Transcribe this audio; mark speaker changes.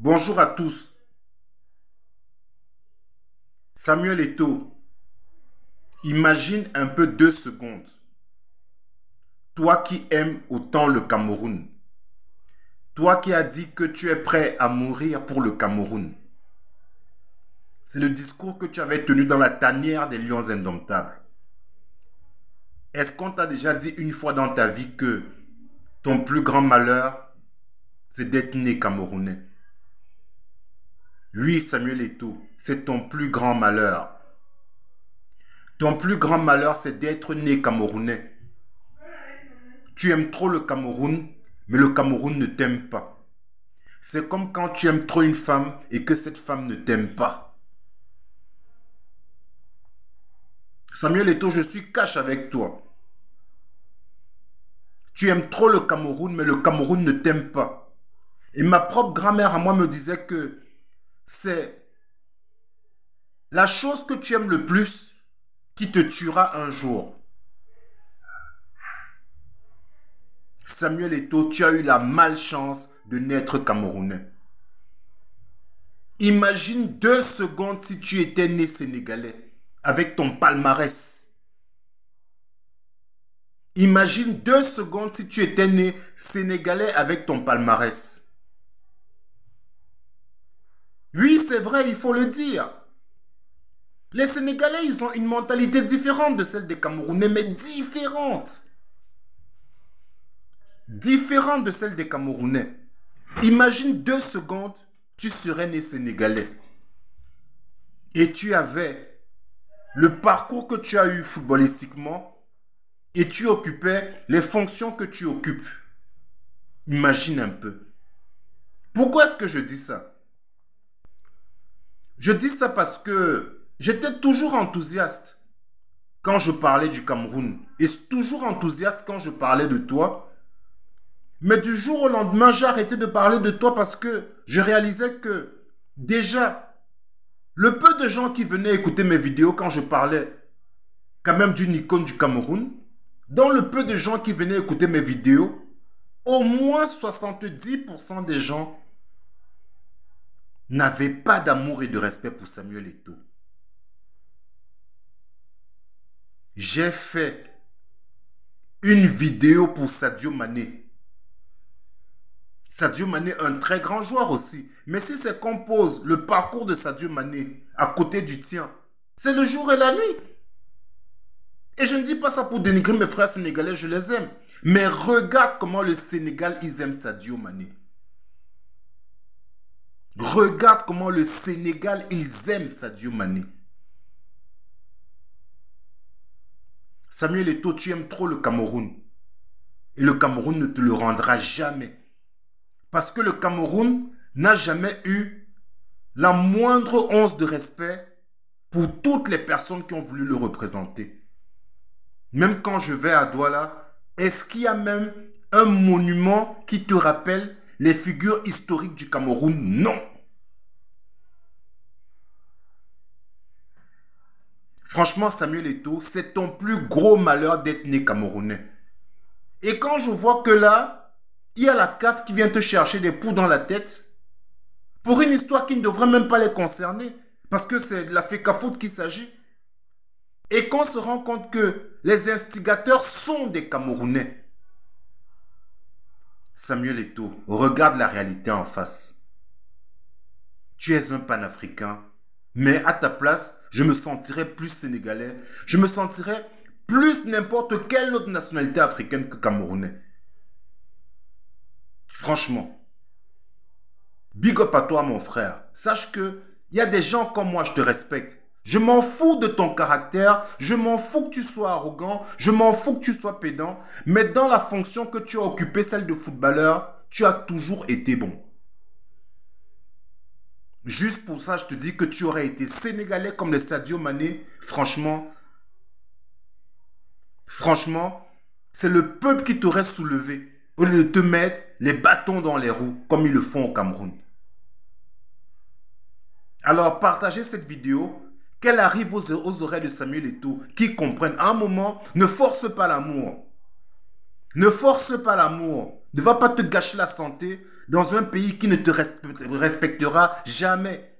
Speaker 1: Bonjour à tous. Samuel Eto, imagine un peu deux secondes. Toi qui aimes autant le Cameroun. Toi qui as dit que tu es prêt à mourir pour le Cameroun. C'est le discours que tu avais tenu dans la tanière des lions indomptables. Est-ce qu'on t'a déjà dit une fois dans ta vie que ton plus grand malheur, c'est d'être né camerounais oui, Samuel tout c'est ton plus grand malheur. Ton plus grand malheur, c'est d'être né Camerounais. Tu aimes trop le Cameroun, mais le Cameroun ne t'aime pas. C'est comme quand tu aimes trop une femme et que cette femme ne t'aime pas. Samuel Eto, je suis cash avec toi. Tu aimes trop le Cameroun, mais le Cameroun ne t'aime pas. Et ma propre grand-mère à moi me disait que c'est la chose que tu aimes le plus qui te tuera un jour. Samuel Eto, tu as eu la malchance de naître camerounais. Imagine deux secondes si tu étais né sénégalais avec ton palmarès. Imagine deux secondes si tu étais né sénégalais avec ton palmarès. Oui, c'est vrai, il faut le dire. Les Sénégalais, ils ont une mentalité différente de celle des Camerounais, mais différente. Différente de celle des Camerounais. Imagine deux secondes, tu serais né Sénégalais. Et tu avais le parcours que tu as eu footballistiquement et tu occupais les fonctions que tu occupes. Imagine un peu. Pourquoi est-ce que je dis ça je dis ça parce que j'étais toujours enthousiaste quand je parlais du Cameroun. Et toujours enthousiaste quand je parlais de toi. Mais du jour au lendemain, j'ai arrêté de parler de toi parce que je réalisais que déjà, le peu de gens qui venaient écouter mes vidéos quand je parlais quand même d'une icône du Cameroun, dans le peu de gens qui venaient écouter mes vidéos, au moins 70% des gens n'avait pas d'amour et de respect pour Samuel Eto'o. J'ai fait une vidéo pour Sadio Mané. Sadio Mané, un très grand joueur aussi. Mais si c'est qu'on le parcours de Sadio Mané à côté du tien, c'est le jour et la nuit. Et je ne dis pas ça pour dénigrer mes frères sénégalais, je les aime. Mais regarde comment le Sénégal, ils aiment Sadio Mané. Regarde comment le Sénégal, ils aiment Sadio Mané. Samuel Eto, tu aimes trop le Cameroun. Et le Cameroun ne te le rendra jamais. Parce que le Cameroun n'a jamais eu la moindre once de respect pour toutes les personnes qui ont voulu le représenter. Même quand je vais à Douala, est-ce qu'il y a même un monument qui te rappelle les figures historiques du Cameroun, non. Franchement, Samuel Eto'o, c'est ton plus gros malheur d'être né camerounais. Et quand je vois que là, il y a la CAF qui vient te chercher des poux dans la tête, pour une histoire qui ne devrait même pas les concerner, parce que c'est de la fécafoute qu'il s'agit, et qu'on se rend compte que les instigateurs sont des Camerounais, Samuel Eto, regarde la réalité en face. Tu es un panafricain, mais à ta place, je me sentirais plus sénégalais, je me sentirais plus n'importe quelle autre nationalité africaine que camerounais. Franchement, big up à toi mon frère. Sache que il y a des gens comme moi, je te respecte. Je m'en fous de ton caractère, je m'en fous que tu sois arrogant, je m'en fous que tu sois pédant, mais dans la fonction que tu as occupée, celle de footballeur, tu as toujours été bon. Juste pour ça, je te dis que tu aurais été sénégalais comme les Sadio Mané, franchement. Franchement, c'est le peuple qui t'aurait soulevé au lieu de te mettre les bâtons dans les roues comme ils le font au Cameroun. Alors partagez cette vidéo qu'elle arrive aux, oreilles de Samuel et tout, qui comprennent. un moment, ne force pas l'amour. Ne force pas l'amour. Ne va pas te gâcher la santé dans un pays qui ne te respectera jamais.